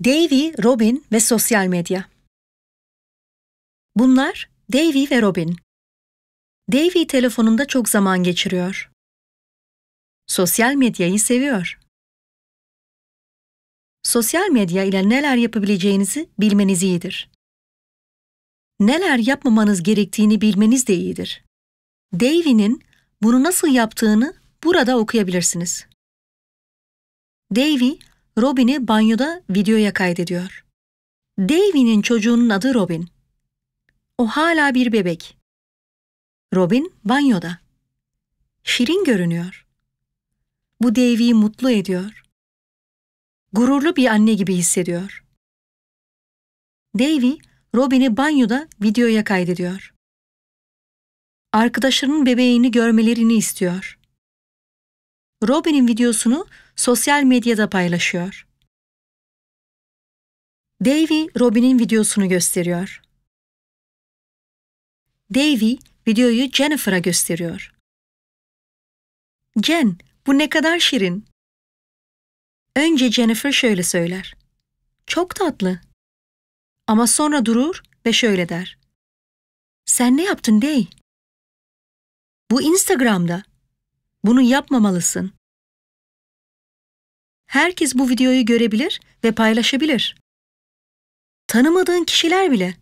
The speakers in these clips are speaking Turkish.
Davy, Robin ve sosyal medya. Bunlar Davy ve Robin. Davy telefonunda çok zaman geçiriyor. Sosyal medyayı seviyor. Sosyal medya ile neler yapabileceğinizi bilmeniz iyidir. Neler yapmamanız gerektiğini bilmeniz de iyidir. Davy'nin bunu nasıl yaptığını burada okuyabilirsiniz. Davy Robin'i banyoda videoya kaydediyor. Davy'nin çocuğunun adı Robin. O hala bir bebek. Robin banyoda. Şirin görünüyor. Bu Davy'yi mutlu ediyor. Gururlu bir anne gibi hissediyor. Davy, Robin'i banyoda videoya kaydediyor. Arkadaşının bebeğini görmelerini istiyor. Robin'in videosunu sosyal medyada paylaşıyor. Davy, Robin'in videosunu gösteriyor. Davy, videoyu Jennifer'a gösteriyor. Jen, bu ne kadar şirin. Önce Jennifer şöyle söyler. Çok tatlı. Ama sonra durur ve şöyle der. Sen ne yaptın Day? Bu Instagram'da. Bunu yapmamalısın herkes bu videoyu görebilir ve paylaşabilir. Tanımadığın kişiler bile.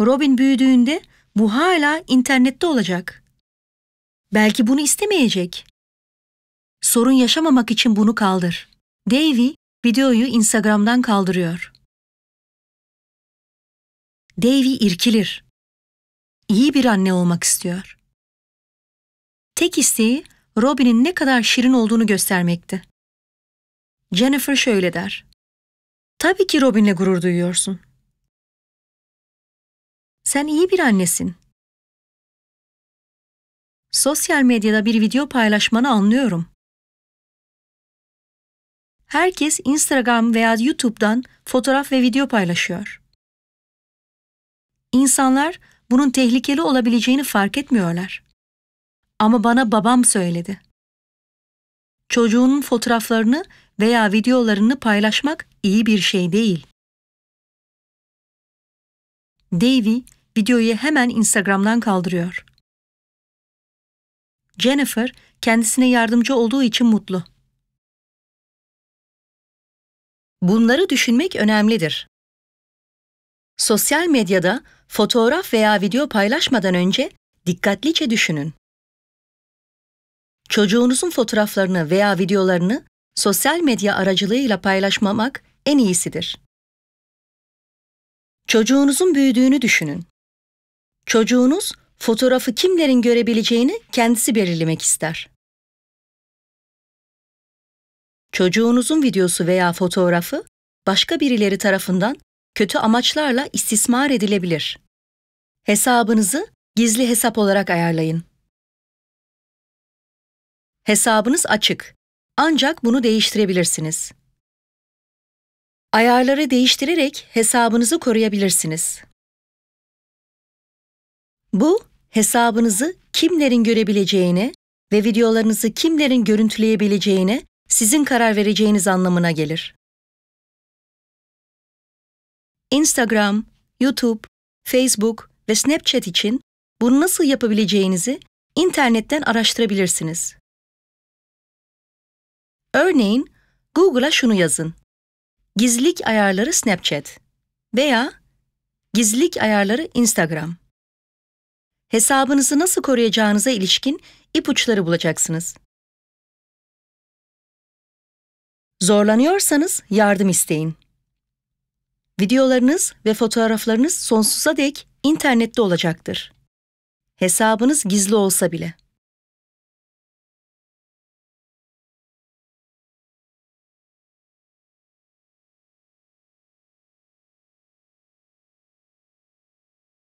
Robin büyüdüğünde bu hala internette olacak. Belki bunu istemeyecek. Sorun yaşamamak için bunu kaldır. Davy videoyu Instagram'dan kaldırıyor. Davy irkilir. İyi bir anne olmak istiyor. Tek isteği Robin'in ne kadar şirin olduğunu göstermekti. Jennifer şöyle der. Tabii ki Robin'le gurur duyuyorsun. Sen iyi bir annesin. Sosyal medyada bir video paylaşmanı anlıyorum. Herkes Instagram veya YouTube'dan fotoğraf ve video paylaşıyor. İnsanlar bunun tehlikeli olabileceğini fark etmiyorlar ama bana babam söyledi. Çocuğunun fotoğraflarını veya videolarını paylaşmak iyi bir şey değil. Davy videoyu hemen Instagram'dan kaldırıyor. Jennifer kendisine yardımcı olduğu için mutlu. Bunları düşünmek önemlidir. Sosyal medyada fotoğraf veya video paylaşmadan önce dikkatlice düşünün çocuğunuzun fotoğraflarını veya videolarını sosyal medya aracılığıyla paylaşmamak en iyisidir. Çocuğunuzun büyüdüğünü düşünün. Çocuğunuz fotoğrafı kimlerin görebileceğini kendisi belirlemek ister. Çocuğunuzun videosu veya fotoğrafı başka birileri tarafından kötü amaçlarla istismar edilebilir. Hesabınızı gizli hesap olarak ayarlayın. Hesabınız açık. Ancak bunu değiştirebilirsiniz. Ayarları değiştirerek hesabınızı koruyabilirsiniz. Bu, hesabınızı kimlerin görebileceğini ve videolarınızı kimlerin görüntüleyebileceğini sizin karar vereceğiniz anlamına gelir. Instagram, YouTube, Facebook ve Snapchat için bunu nasıl yapabileceğinizi internetten araştırabilirsiniz. Örneğin Google'a şunu yazın. Gizlilik ayarları Snapchat veya gizlilik ayarları Instagram. Hesabınızı nasıl koruyacağınıza ilişkin ipuçları bulacaksınız. Zorlanıyorsanız yardım isteyin. Videolarınız ve fotoğraflarınız sonsuza dek internette olacaktır. Hesabınız gizli olsa bile.